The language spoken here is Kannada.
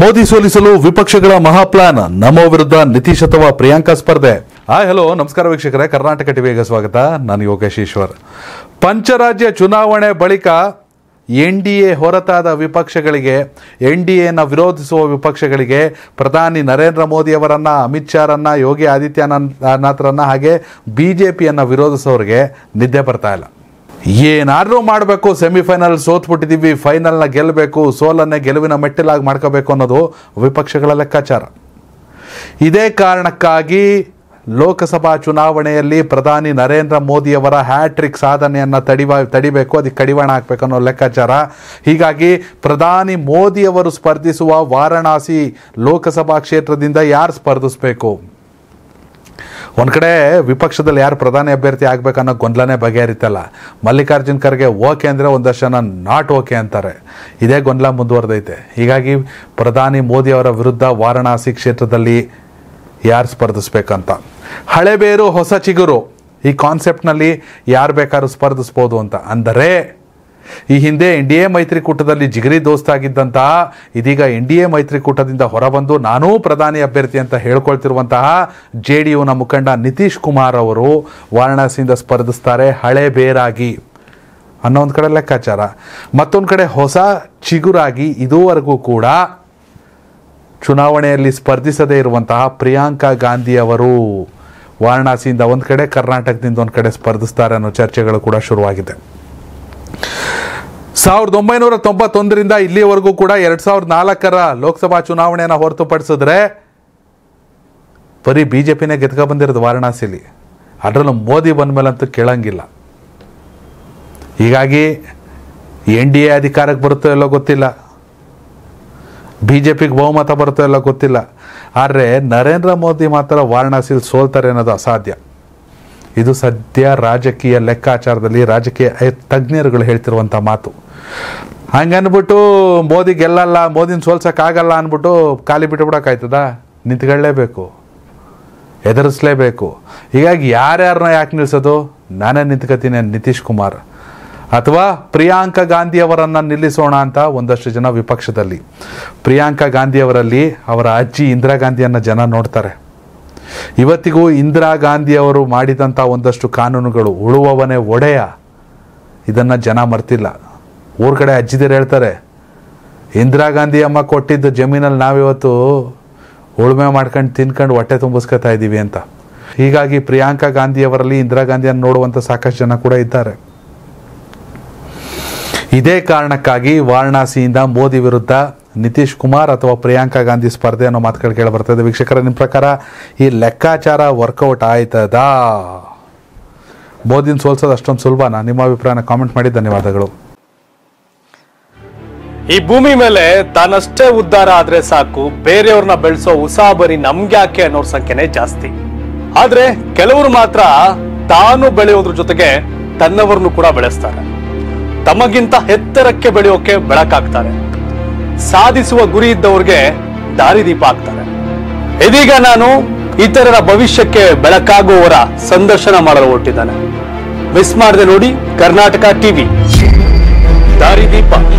ಮೋದಿ ಸೋಲಿಸಲು ವಿಪಕ್ಷಗಳ ಮಹಾಪ್ಲಾನ್ ನಮ್ಮ ವಿರುದ್ಧ ನಿತೀಶ್ ಅಥವಾ ಪ್ರಿಯಾಂಕಾ ಸ್ಪರ್ಧೆ ಹಾಯ್ ಹಲೋ ನಮಸ್ಕಾರ ವೀಕ್ಷಕರೇ ಕರ್ನಾಟಕ ಟಿವಿಗೆ ಸ್ವಾಗತ ನಾನು ಯೋಗೇಶ್ ಈಶ್ವರ್ ಪಂಚರಾಜ್ಯ ಚುನಾವಣೆ ಬಳಿಕ ಎನ್ ಡಿ ಎ ಹೊರತಾದ ವಿಪಕ್ಷಗಳಿಗೆ ಎನ್ ಡಿ ಎನ ವಿರೋಧಿಸುವ ವಿಪಕ್ಷಗಳಿಗೆ ಪ್ರಧಾನಿ ನರೇಂದ್ರ ಮೋದಿಯವರನ್ನು ಅಮಿತ್ ಶಾರನ್ನು ಯೋಗಿ ಆದಿತ್ಯನಾಥರನ್ನು ಹಾಗೆ ಬಿ ಜೆ ಪಿಯನ್ನು ವಿರೋಧಿಸೋರಿಗೆ ನಿದ್ದೆ ಬರ್ತಾ ಇಲ್ಲ ಏನಾದರೂ ಮಾಡಬೇಕು ಸೆಮಿಫೈನಲ್ ಸೋತ್ಬಿಟ್ಟಿದ್ದೀವಿ ಫೈನಲ್ನ ಗೆಲ್ಲಬೇಕು ಸೋಲನ್ನೇ ಗೆಲುವಿನ ಮೆಟ್ಟಿಲಾಗಿ ಮಾಡ್ಕೋಬೇಕು ಅನ್ನೋದು ವಿಪಕ್ಷಗಳ ಲೆಕ್ಕಾಚಾರ ಇದೇ ಕಾರಣಕ್ಕಾಗಿ ಲೋಕಸಭಾ ಚುನಾವಣೆಯಲ್ಲಿ ಪ್ರಧಾನಿ ನರೇಂದ್ರ ಮೋದಿಯವರ ಹ್ಯಾಟ್ರಿಕ್ ಸಾಧನೆಯನ್ನು ತಡಿವ ತಡಿಬೇಕು ಅದಕ್ಕೆ ಕಡಿವಾಣ ಹಾಕಬೇಕು ಅನ್ನೋ ಲೆಕ್ಕಾಚಾರ ಹೀಗಾಗಿ ಪ್ರಧಾನಿ ಮೋದಿಯವರು ಸ್ಪರ್ಧಿಸುವ ವಾರಣಾಸಿ ಲೋಕಸಭಾ ಕ್ಷೇತ್ರದಿಂದ ಯಾರು ಸ್ಪರ್ಧಿಸಬೇಕು ಒಂದು ಕಡೆ ವಿಪಕ್ಷದಲ್ಲಿ ಯಾರು ಪ್ರಧಾನಿ ಅಭ್ಯರ್ಥಿ ಆಗಬೇಕನ್ನೋ ಗೊಂದಲನೇ ಬಗೆಹರಿತಲ್ಲ ಮಲ್ಲಿಕಾರ್ಜುನ್ ಖರ್ಗೆ ಓಕೆ ಅಂದರೆ ಒಂದಷ್ಟು ಜನ ನಾಟ್ ಓಕೆ ಅಂತಾರೆ ಇದೇ ಗೊಂದಲ ಮುಂದುವರೆದೈತೆ ಹೀಗಾಗಿ ಪ್ರಧಾನಿ ಮೋದಿ ಅವರ ವಿರುದ್ಧ ವಾರಣಾಸಿ ಕ್ಷೇತ್ರದಲ್ಲಿ ಯಾರು ಸ್ಪರ್ಧಿಸ್ಬೇಕಂತ ಹಳೆಬೇರು ಹೊಸ ಚಿಗುರು ಈ ಕಾನ್ಸೆಪ್ಟ್ನಲ್ಲಿ ಯಾರು ಬೇಕಾದ್ರೂ ಸ್ಪರ್ಧಿಸ್ಬೋದು ಅಂತ ಅಂದರೆ ಈ ಹಿಂದೆ ಎನ್ ಡಿ ಎ ಮೈತ್ರಿಕೂಟದಲ್ಲಿ ಜಿಗರಿ ದೋಸ್ತಾಗಿದ್ದಂತಹ ಇದೀಗ ಎನ್ ಡಿ ಎ ಮೈತ್ರಿಕೂಟದಿಂದ ಹೊರಬಂದು ನಾನೂ ಪ್ರಧಾನಿ ಅಭ್ಯರ್ಥಿ ಅಂತ ಹೇಳ್ಕೊಳ್ತಿರುವಂತಹ ಜೆ ಡಿ ಯುನ ಮುಖಂಡ ನಿತೀಶ್ ಕುಮಾರ್ ಅವರು ವಾರಣಾಸಿಯಿಂದ ಸ್ಪರ್ಧಿಸ್ತಾರೆ ಹಳೆ ಬೇರಾಗಿ ಅನ್ನೋ ಒಂದು ಕಡೆ ಲೆಕ್ಕಾಚಾರ ಮತ್ತೊಂದು ಕಡೆ ಹೊಸ ಚಿಗುರಾಗಿ ಇದುವರೆಗೂ ಕೂಡ ಚುನಾವಣೆಯಲ್ಲಿ ಸ್ಪರ್ಧಿಸದೇ ಇರುವಂತಹ ಪ್ರಿಯಾಂಕಾ ಗಾಂಧಿ ಅವರು ವಾರಣಾಸಿಯಿಂದ ಒಂದು ಕಡೆ ಕರ್ನಾಟಕದಿಂದ ಒಂದು ಕಡೆ ಸ್ಪರ್ಧಿಸ್ತಾರೆ ಅನ್ನೋ ಚರ್ಚೆಗಳು ಕೂಡ ಶುರುವಾಗಿದೆ ಸಾವಿರದ ಒಂಬೈನೂರ ತೊಂಬತ್ತೊಂದರಿಂದ ಇಲ್ಲಿವರೆಗೂ ಕೂಡ ಎರಡು ಸಾವಿರದ ನಾಲ್ಕರ ಲೋಕಸಭಾ ಚುನಾವಣೆಯನ್ನು ಹೊರತುಪಡಿಸಿದ್ರೆ ಬರೀ ಬಿ ಜೆ ಪಿನೇ ಬಂದಿರೋದು ವಾರಣಾಸಿಲಿ ಅದರಲ್ಲೂ ಮೋದಿ ಬಂದ ಮೇಲೆ ಅಂತೂ ಕೇಳಂಗಿಲ್ಲ ಹೀಗಾಗಿ ಎನ್ ಡಿ ಎ ಅಧಿಕಾರಕ್ಕೆ ಬರುತ್ತೋ ಎಲ್ಲೋ ಗೊತ್ತಿಲ್ಲ ಬಿ ಜೆ ಪಿಗೆ ಬಹುಮತ ಬರುತ್ತೋ ಎಲ್ಲೋ ಗೊತ್ತಿಲ್ಲ ಆದರೆ ನರೇಂದ್ರ ಮೋದಿ ಮಾತ್ರ ವಾರಣಾಸಿಲಿ ಸೋಲ್ತಾರೆ ಅನ್ನೋದು ಅಸಾಧ್ಯ ಇದು ಸದ್ಯ ರಾಜಕೀಯ ಲೆಕ್ಕಾಚಾರದಲ್ಲಿ ರಾಜಕೀಯ ತಜ್ಞರುಗಳು ಹೇಳ್ತಿರುವಂಥ ಮಾತು ಹಂಗನ್ಬಿಟ್ಟು ಮೋದಿ ಗೆಲ್ಲಲ್ಲ ಮೋದಿನ ಸೋಲ್ಸೋಕ್ಕಾಗಲ್ಲ ಅಂದ್ಬಿಟ್ಟು ಖಾಲಿ ಬಿಟ್ಟುಬಿಡೋಕ್ಕಾಯ್ತದ ನಿಂತ್ಕೊಳ್ಳೇಬೇಕು ಎದುರಿಸ್ಲೇಬೇಕು ಹೀಗಾಗಿ ಯಾರ್ಯಾರನ್ನ ಯಾಕೆ ನಿಲ್ಲಿಸೋದು ನಾನೇ ನಿಂತ್ಕೋತೀನಿ ನಿತೀಶ್ ಕುಮಾರ್ ಅಥವಾ ಪ್ರಿಯಾಂಕಾ ಗಾಂಧಿಯವರನ್ನು ನಿಲ್ಲಿಸೋಣ ಅಂತ ಒಂದಷ್ಟು ಜನ ವಿಪಕ್ಷದಲ್ಲಿ ಪ್ರಿಯಾಂಕಾ ಗಾಂಧಿಯವರಲ್ಲಿ ಅವರ ಅಜ್ಜಿ ಇಂದಿರಾ ಗಾಂಧಿಯನ್ನು ಜನ ನೋಡ್ತಾರೆ ಇವತ್ತಿಗೂ ಇಂದಿರಾ ಗಾಂಧಿಯವರು ಮಾಡಿದಂಥ ಒಂದಷ್ಟು ಕಾನೂನುಗಳು ಉಳುವವನೇ ಒಡೆಯ ಇದನ್ನು ಜನ ಮರ್ತಿಲ್ಲ ಊರ ಕಡೆ ಅಜ್ಜಿದಿರು ಹೇಳ್ತಾರೆ ಇಂದಿರಾ ಗಾಂಧಿ ಅಮ್ಮ ಕೊಟ್ಟಿದ್ದ ಜಮೀನಲ್ಲಿ ನಾವಿವತ್ತು ಉಳುಮೆ ಮಾಡ್ಕೊಂಡು ತಿನ್ಕೊಂಡು ಹೊಟ್ಟೆ ತುಂಬಿಸ್ಕೊತಾ ಇದ್ದೀವಿ ಅಂತ ಹೀಗಾಗಿ ಪ್ರಿಯಾಂಕಾ ಗಾಂಧಿಯವರಲ್ಲಿ ಇಂದಿರಾ ಗಾಂಧಿಯನ್ನು ನೋಡುವಂಥ ಸಾಕಷ್ಟು ಜನ ಕೂಡ ಇದ್ದಾರೆ ಇದೇ ಕಾರಣಕ್ಕಾಗಿ ವಾರಣಾಸಿಯಿಂದ ಮೋದಿ ವಿರುದ್ಧ ನಿತೀಶ್ ಕುಮಾರ್ ಅಥವಾ ಪ್ರಿಯಾಂಕಾ ಗಾಂಧಿ ಸ್ಪರ್ಧೆ ಅನ್ನೋ ಮಾತುಗಳು ಕೇಳಿ ಬರ್ತದೆ ವೀಕ್ಷಕರ ನಿಮ್ಮ ಪ್ರಕಾರ ಈ ಲೆಕ್ಕಾಚಾರ ವರ್ಕೌಟ್ ಆಯ್ತದ ಮೋದಿನ ಸೋಲ್ಸೋದು ಅಷ್ಟೊಂದು ಸುಲಭನ ನಿಮ್ಮ ಅಭಿಪ್ರಾಯನ ಕಾಮೆಂಟ್ ಮಾಡಿ ಧನ್ಯವಾದಗಳು ಈ ಭೂಮಿ ಮೇಲೆ ತಾನಷ್ಟೇ ಉದ್ಧಾರ ಆದ್ರೆ ಸಾಕು ಬೇರೆಯವ್ರನ್ನ ಬೆಳೆಸೋ ಉಸಾಬರಿ ನಮ್ಗೆ ಯಾಕೆ ಅನ್ನೋರ್ ಸಂಖ್ಯೆನೆ ಜಾಸ್ತಿ ಆದ್ರೆ ಕೆಲವರು ಮಾತ್ರ ತಾನು ಬೆಳೆಯೋದ್ರ ಜೊತೆಗೆ ತನ್ನವರನ್ನು ಕೂಡ ಬೆಳೆಸ್ತಾರೆ ತಮಗಿಂತ ಎತ್ತರಕ್ಕೆ ಬೆಳೆಯೋಕೆ ಬೆಳಕಾಗ್ತಾರೆ ಸಾಧಿಸುವ ಗುರಿ ಇದ್ದವ್ರಿಗೆ ದಾರಿದೀಪ ಆಗ್ತಾರೆ ಇದೀಗ ನಾನು ಇತರರ ಭವಿಷ್ಯಕ್ಕೆ ಬೆಳಕಾಗುವವರ ಸಂದರ್ಶನ ಮಾಡಲು ಹೊರಟಿದ್ದಾನೆ ಮಿಸ್ ಮಾಡದೆ ನೋಡಿ ಕರ್ನಾಟಕ ಟಿವಿ ದಾರಿದೀಪ